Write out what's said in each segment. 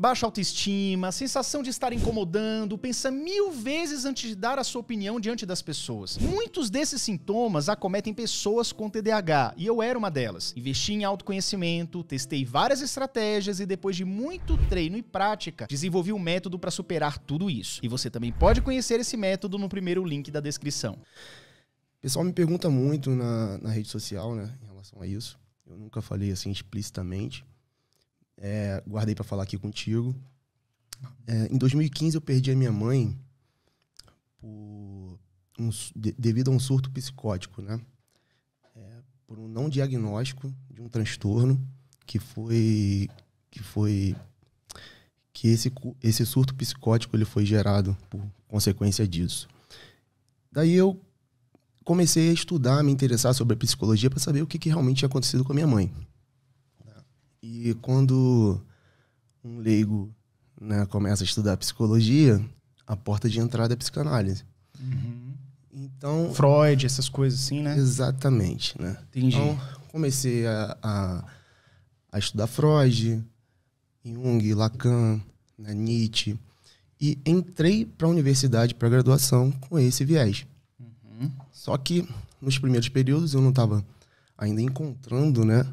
baixa autoestima, sensação de estar incomodando, pensa mil vezes antes de dar a sua opinião diante das pessoas. Muitos desses sintomas acometem pessoas com TDAH, e eu era uma delas. Investi em autoconhecimento, testei várias estratégias e depois de muito treino e prática, desenvolvi um método para superar tudo isso. E você também pode conhecer esse método no primeiro link da descrição. O pessoal me pergunta muito na, na rede social, né, em relação a isso. Eu nunca falei assim explicitamente, é, guardei para falar aqui contigo. É, em 2015 eu perdi a minha mãe por um, de, devido a um surto psicótico, né? É, por um não diagnóstico de um transtorno que foi que foi que esse, esse surto psicótico ele foi gerado por consequência disso. Daí eu comecei a estudar, a me interessar sobre a psicologia para saber o que, que realmente tinha acontecido com a minha mãe. E quando um leigo né, começa a estudar psicologia, a porta de entrada é a psicanálise. Uhum. Então, Freud, essas coisas assim, né? Exatamente, né? Entendi. Então, comecei a, a, a estudar Freud, Jung, Lacan, né, Nietzsche. E entrei para a universidade, para graduação, com esse viés. Uhum. Só que nos primeiros períodos eu não estava ainda encontrando né,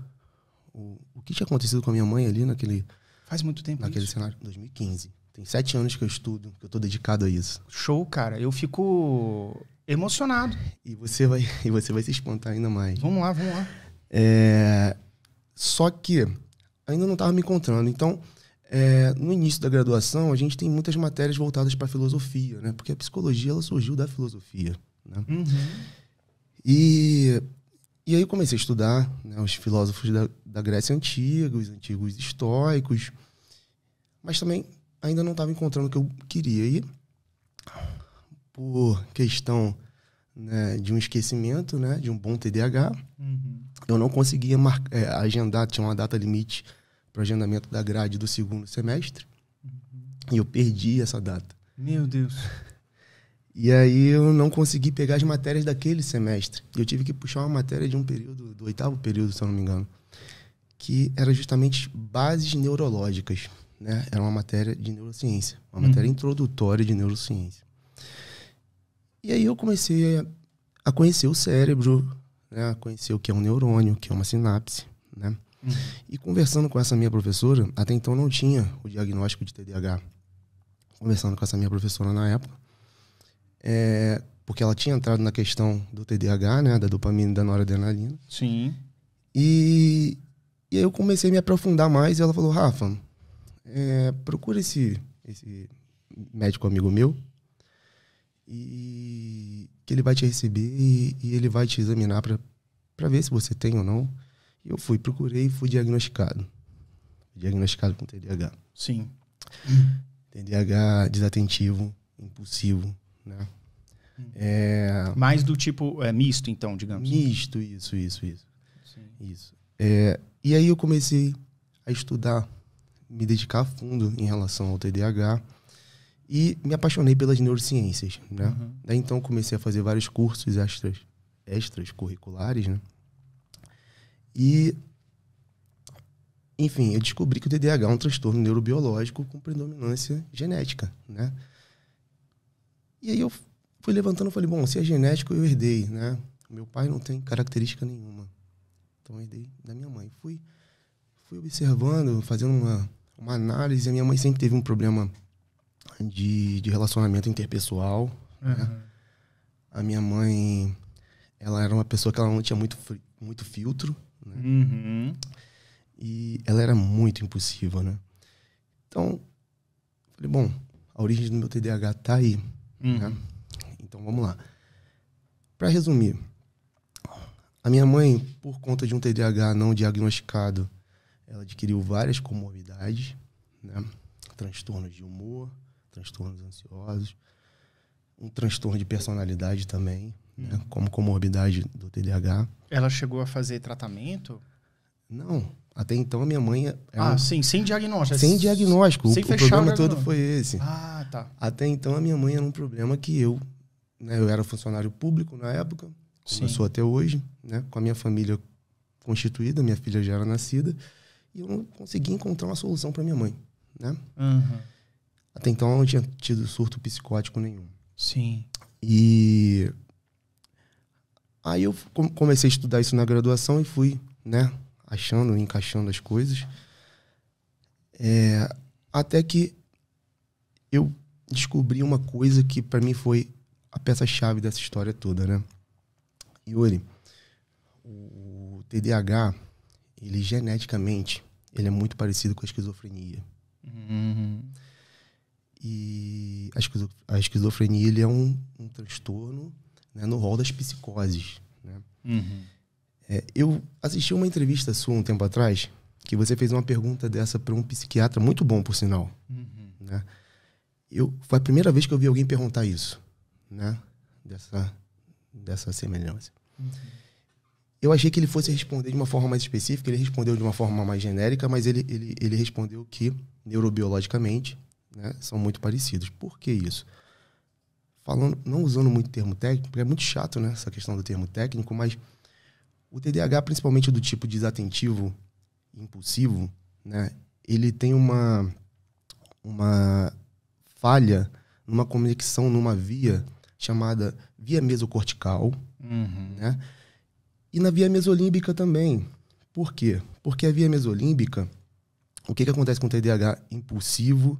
o, o que tinha acontecido com a minha mãe ali naquele. Faz muito tempo. Naquele isso. cenário. 2015. Tem sete anos que eu estudo, que eu tô dedicado a isso. Show, cara. Eu fico emocionado. E você vai, e você vai se espantar ainda mais. Vamos lá, vamos lá. É, só que ainda não estava me encontrando. Então, é, no início da graduação, a gente tem muitas matérias voltadas para filosofia, né? Porque a psicologia ela surgiu da filosofia. Né? Uhum. E e aí eu comecei a estudar né, os filósofos da, da Grécia antiga, os antigos estoicos, mas também ainda não estava encontrando o que eu queria. E por questão né, de um esquecimento, né, de um bom TDAH, uhum. eu não conseguia mar é, agendar, tinha uma data limite para agendamento da grade do segundo semestre, uhum. e eu perdi essa data. Meu Deus. E aí eu não consegui pegar as matérias daquele semestre. e Eu tive que puxar uma matéria de um período, do oitavo período, se eu não me engano, que era justamente bases neurológicas. Né? Era uma matéria de neurociência, uma uhum. matéria introdutória de neurociência. E aí eu comecei a conhecer o cérebro, né? a conhecer o que é um neurônio, o que é uma sinapse. Né? Uhum. E conversando com essa minha professora, até então não tinha o diagnóstico de TDAH. Conversando com essa minha professora na época, é, porque ela tinha entrado na questão do TDAH, né, da dopamina e da noradrenalina. Sim. E, e aí eu comecei a me aprofundar mais e ela falou, Rafa, é, procura esse, esse médico amigo meu e que ele vai te receber e, e ele vai te examinar para ver se você tem ou não. E eu fui, procurei e fui diagnosticado. Diagnosticado com TDAH. Sim. TDAH desatentivo, impulsivo, né? Hum. É... Mais do tipo é, misto, então, digamos. Misto, isso, isso, isso. Sim. isso. É, e aí eu comecei a estudar, me dedicar a fundo em relação ao TDAH e me apaixonei pelas neurociências, né? Uhum. Daí então comecei a fazer vários cursos extras, extras curriculares, né? E enfim, eu descobri que o TDAH é um transtorno neurobiológico com predominância genética, né? E aí eu fui levantando e falei, bom, se é genético, eu herdei, né? Meu pai não tem característica nenhuma. Então eu herdei da minha mãe. Fui, fui observando, fazendo uma, uma análise. A minha mãe sempre teve um problema de, de relacionamento interpessoal. Né? Uhum. Né? A minha mãe, ela era uma pessoa que ela não tinha muito, muito filtro. Né? Uhum. E ela era muito impulsiva, né? Então, falei, bom, a origem do meu TDAH tá aí. Uhum. Né? Então vamos lá. Para resumir, a minha mãe, por conta de um TDAH não diagnosticado, ela adquiriu várias comorbidades, né? transtornos de humor, transtornos ansiosos, um transtorno de personalidade também, né? Uhum. como comorbidade do TDAH. Ela chegou a fazer tratamento? Não. Até então a minha mãe. Ah, sim, sem diagnóstico. Sem diagnóstico. Sem o, o problema todo foi esse. Ah tá. Até então, a minha mãe era um problema que eu, né, eu era funcionário público na época, como sou até hoje, né, com a minha família constituída, minha filha já era nascida, e eu não conseguia encontrar uma solução para minha mãe, né? Uhum. Até então, ela não tinha tido surto psicótico nenhum. Sim. E aí eu comecei a estudar isso na graduação e fui, né, achando, encaixando as coisas. É, até que eu descobri uma coisa que para mim foi a peça-chave dessa história toda, né? Yuri, o TDAH, ele geneticamente, ele é muito parecido com a esquizofrenia. Uhum. E a, esquizo a esquizofrenia, ele é um, um transtorno né, no rol das psicoses, né? Uhum. É, eu assisti uma entrevista sua um tempo atrás, que você fez uma pergunta dessa para um psiquiatra muito bom, por sinal, uhum. né? Eu, foi a primeira vez que eu vi alguém perguntar isso, né? Dessa, dessa semelhança. Uhum. Eu achei que ele fosse responder de uma forma mais específica, ele respondeu de uma forma mais genérica, mas ele, ele, ele respondeu que, neurobiologicamente, né, são muito parecidos. Por que isso? Falando, não usando muito termo técnico, porque é muito chato né, essa questão do termo técnico, mas o TDAH, principalmente do tipo desatentivo, impulsivo, né, ele tem uma, uma falha numa conexão, numa via chamada via mesocortical, uhum. né? E na via mesolímbica também. Por quê? Porque a via mesolímbica, o que, que acontece com o TDAH impulsivo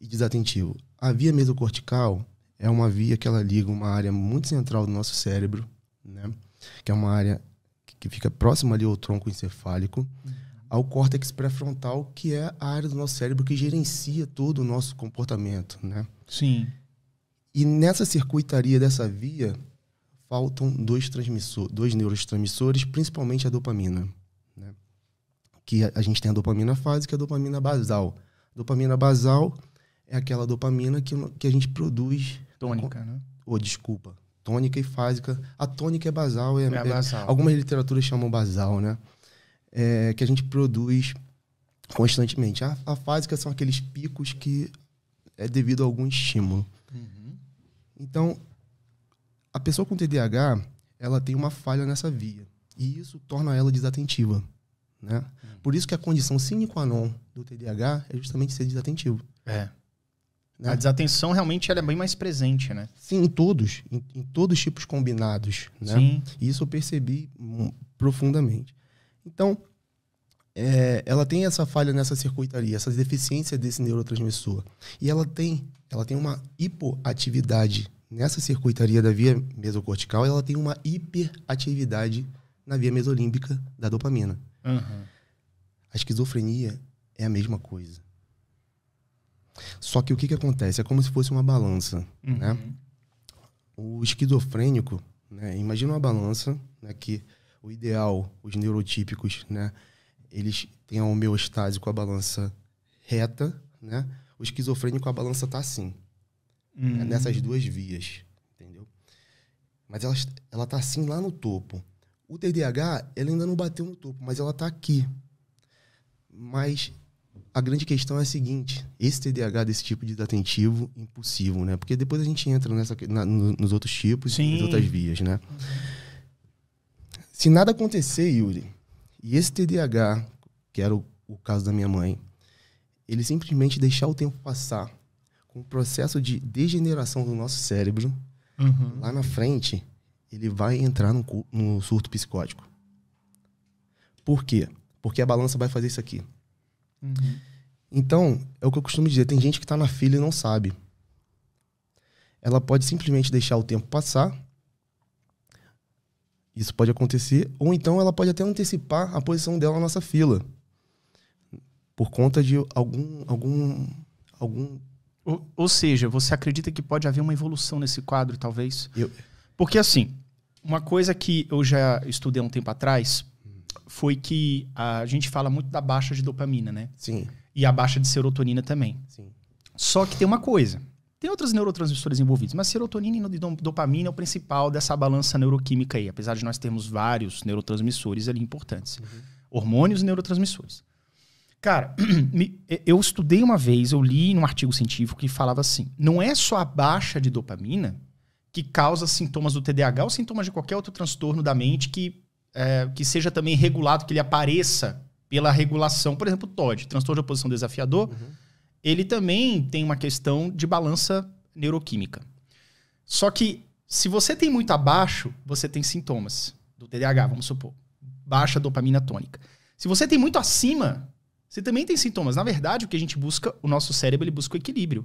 e desatentivo? A via mesocortical é uma via que ela liga uma área muito central do nosso cérebro, né? Que é uma área que fica próxima ali ao tronco encefálico. Uhum ao córtex pré-frontal, que é a área do nosso cérebro que gerencia todo o nosso comportamento, né? Sim. E nessa circuitaria dessa via, faltam dois, transmissor, dois neurotransmissores, principalmente a dopamina. Né? Que a, a, gente tem a dopamina fásica e a dopamina basal. A dopamina basal é aquela dopamina que, que a gente produz. Tônica, né? Oh, desculpa. Tônica e fásica. A tônica é basal. É, é, é basal. É, algumas literaturas chamam basal, né? é, que a gente produz constantemente. A, a fásica são aqueles picos que é devido a algum estímulo. Uhum. Então, a pessoa com TDAH, ela tem uma falha nessa via. E isso torna ela desatentiva. Né? Uhum. Por isso que a condição sine qua non do TDAH é justamente ser desatentivo. É. Né? A desatenção realmente ela é bem mais presente, né? Sim, em todos, em, em todos os tipos combinados, né? Sim. Isso eu percebi hum, profundamente. Então, é, ela tem essa falha nessa circuitaria, essa deficiência desse neurotransmissor. E ela tem, ela tem uma hipoatividade nessa circuitaria da via mesocortical, ela tem uma hiperatividade na via mesolímbica da dopamina. Uhum. A esquizofrenia é a mesma coisa. Só que o que, que acontece? É como se fosse uma balança. Né? Uhum. Né? O esquizofrênico, né? imagina uma balança né, que o ideal, os neurotípicos, né? Eles têm a homeostase com a balança reta, né? O esquizofrênico, a balança tá assim. Uhum. Nessas duas vias, entendeu? Mas ela, ela tá assim lá no topo. O TDAH, ela ainda não bateu no topo, mas ela tá aqui. Mas a grande questão é a seguinte: esse TDAH desse tipo de atentivo, impossível, né? Porque depois a gente entra nessa, na, nos outros tipos, Sim. nas outras vias, né? Uhum. Se nada acontecer, Yuri, e esse TDAH, que era o, o caso da minha mãe, ele simplesmente deixar o tempo passar com o processo de degeneração do nosso cérebro, uhum. lá na frente, ele vai entrar no, no surto psicótico. Por quê? Porque a balança vai fazer isso aqui. Uhum. Então, é o que eu costumo dizer: tem gente que está na fila e não sabe. Ela pode simplesmente deixar o tempo passar isso pode acontecer, ou então ela pode até antecipar a posição dela na nossa fila. Por conta de algum. algum. algum. Ou, ou seja, você acredita que pode haver uma evolução nesse quadro, talvez? Eu... Porque assim, uma coisa que eu já estudei um tempo atrás foi que a gente fala muito da baixa de dopamina, né? Sim. E a baixa de serotonina também. Sim. Só que tem uma coisa. Tem outros neurotransmissores envolvidos, mas serotonina e dopamina é o principal dessa balança neuroquímica aí, apesar de nós termos vários neurotransmissores ali importantes. Uhum. Hormônios e neurotransmissores. Cara, eu estudei uma vez, eu li num artigo científico que falava assim: não é só a baixa de dopamina que causa sintomas do TDAH ou sintomas de qualquer outro transtorno da mente que, é, que seja também regulado, que ele apareça pela regulação, por exemplo, TOD, transtorno de oposição desafiador. Uhum ele também tem uma questão de balança neuroquímica. Só que se você tem muito abaixo, você tem sintomas do TDAH, vamos supor. Baixa dopamina tônica. Se você tem muito acima, você também tem sintomas. Na verdade, o que a gente busca, o nosso cérebro ele busca o equilíbrio.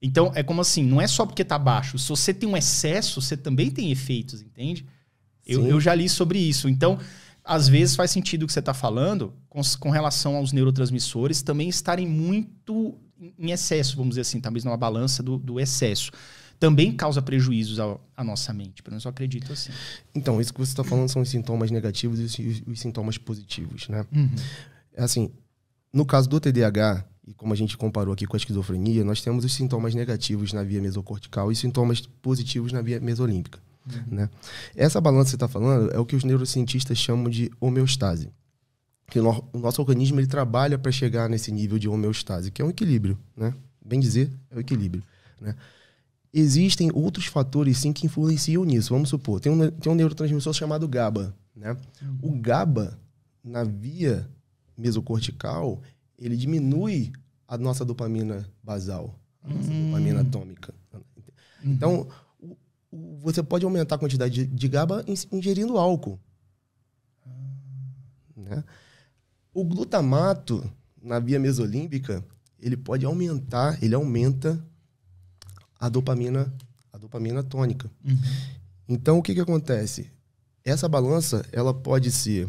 Então, é como assim, não é só porque tá baixo. Se você tem um excesso, você também tem efeitos, entende? Eu, eu, já li sobre isso. Então, às vezes faz sentido o que você está falando com, com, relação aos neurotransmissores também estarem muito em excesso, vamos dizer assim, talvez numa balança do, do excesso. Também causa prejuízos à nossa mente, pelo menos eu acredito assim. Então, isso que você está falando são os sintomas negativos e os, os sintomas positivos, né? Uhum. É assim, no caso do TDAH, e como a gente comparou aqui com a esquizofrenia, nós temos os sintomas negativos na via mesocortical e sintomas positivos na via mesolímpica. Uhum. Né? Essa balança que você está falando é o que os neurocientistas chamam de homeostase. Que o nosso organismo ele trabalha para chegar nesse nível de homeostase, que é um equilíbrio. Né? Bem dizer, é o equilíbrio. Né? Existem outros fatores sim que influenciam nisso. Vamos supor, tem um, tem um neurotransmissor chamado GABA. Né? O uhum. GABA, na via mesocortical, ele diminui a nossa dopamina basal, a nossa hum. dopamina atômica. Né? Uhum. Então, uhum você pode aumentar a quantidade de GABA ingerindo álcool. Né? O glutamato na via mesolímbica, ele pode aumentar, ele aumenta a dopamina, a dopamina tônica. Uhum. Então o que que acontece? Essa balança, ela pode ser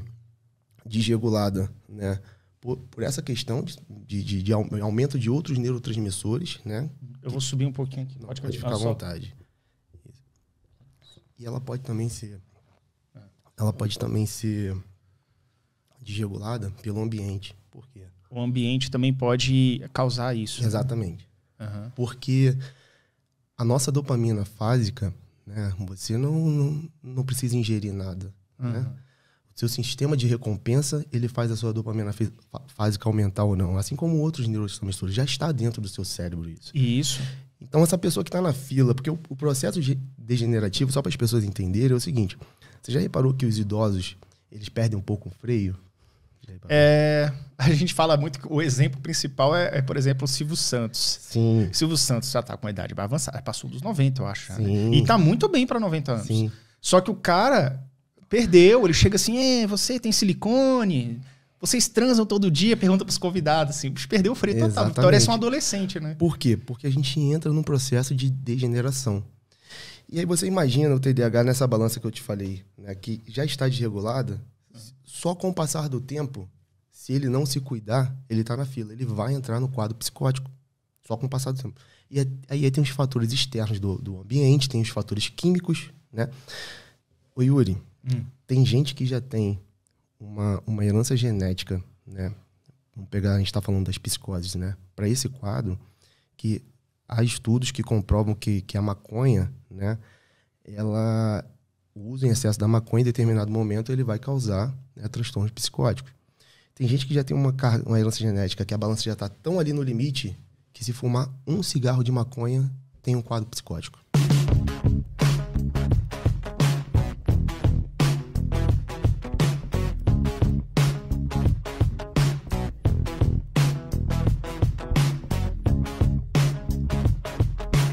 desregulada, né? Por, por essa questão de, de, de, aumento de outros neurotransmissores, né? Eu vou subir um pouquinho aqui. Pode, Não, pode ficar à vontade. Só. E ela pode também ser. Ela pode também ser desregulada pelo ambiente. Por quê? O ambiente também pode causar isso. Né? Exatamente. Uhum. Porque a nossa dopamina fásica, né, você não, não, não precisa ingerir nada. Uhum. Né? O seu sistema de recompensa, ele faz a sua dopamina fásica aumentar ou não. Assim como outros neurotransmissores. Já está dentro do seu cérebro isso. Isso. Então, essa pessoa que está na fila, porque o, o processo degenerativo, só para as pessoas entenderem, é o seguinte: você já reparou que os idosos eles perdem um pouco o freio? É, a gente fala muito que o exemplo principal é, é, por exemplo, o Silvio Santos. Sim. Silvio Santos já está com a idade avançada, passou dos 90, eu acho. Né? E está muito bem para 90 anos. Sim. Só que o cara perdeu, ele chega assim: é, você tem silicone, vocês transam todo dia? Pergunta pros convidados, assim. Perdeu o freio total. Tá, Vitória é um adolescente, né? Por quê? Porque a gente entra num processo de degeneração. E aí você imagina o TDAH nessa balança que eu te falei, né, que já está desregulada, só com o passar do tempo, se ele não se cuidar, ele está na fila, ele vai entrar no quadro psicótico, só com o passar do tempo. E é, aí é, tem os fatores externos do, do ambiente, tem os fatores químicos, né? O Yuri, hum. tem gente que já tem uma, uma herança genética, né? Vamos pegar, a gente está falando das psicoses, né? Para esse quadro, que há estudos que comprovam que, que a maconha, né? Ela, o uso em excesso da maconha em determinado momento, ele vai causar né, transtornos psicóticos. Tem gente que já tem uma, uma herança genética, que a balança já está tão ali no limite, que se fumar um cigarro de maconha, tem um quadro psicótico.